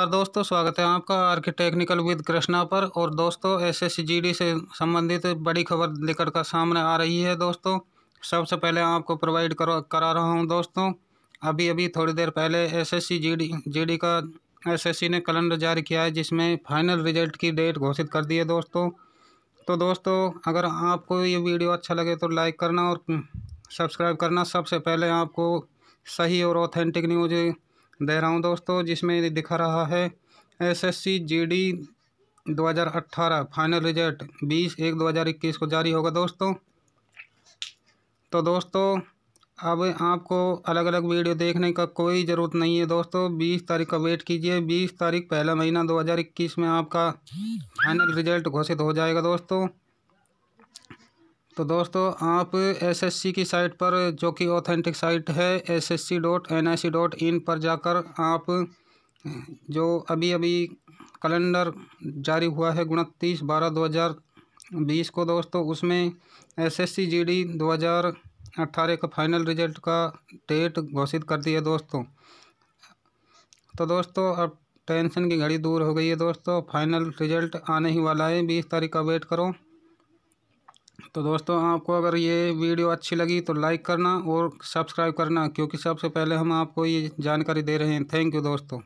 sir दोस्तों स्वागत है आपका आर्किटेक्निकल टेक्निकल विद कृष्णा पर और दोस्तों एस एस जी डी से संबंधित बड़ी खबर लेकर का सामने आ रही है दोस्तों सबसे पहले आपको प्रोवाइड करो करा रहा हूं दोस्तों अभी अभी थोड़ी देर पहले S S C G D G D का एस एस सी ने कैलेंडर जारी किया है जिसमें फाइनल रिजल्ट की डेट घोषित कर दी है दोस्तों तो दोस्तों अगर आपको ये वीडियो अच्छा लगे तो लाइक करना और सब्सक्राइब करना सबसे पहले आपको सही और ऑथेंटिक न्यूज़ दे रहा हूँ दोस्तों जिसमें दिखा रहा है एसएससी जीडी 2018 फाइनल रिजल्ट 20 एक 2021 को जारी होगा दोस्तों तो दोस्तों अब आपको अलग अलग वीडियो देखने का कोई ज़रूरत नहीं है दोस्तों 20 तारीख का वेट कीजिए 20 तारीख पहला महीना 2021 में आपका फाइनल रिजल्ट घोषित हो जाएगा दोस्तों तो दोस्तों आप एसएससी की साइट पर जो कि ऑथेंटिक साइट है SSC dot N I C dot in पर जाकर आप जो अभी अभी कैलेंडर जारी हुआ है उनतीस बारह दो हज़ार बीस को दोस्तों उसमें एसएससी जीडी दो हज़ार अट्ठारह का फाइनल रिजल्ट का डेट घोषित कर दिया दोस्तों तो दोस्तों अब टेंशन की घड़ी दूर हो गई है दोस्तों फाइनल रिजल्ट आने ही वाला है बीस तारीख का वेट करो तो दोस्तों आपको अगर ये वीडियो अच्छी लगी तो लाइक करना और सब्सक्राइब करना क्योंकि सबसे पहले हम आपको ये जानकारी दे रहे हैं थैंक यू दोस्तों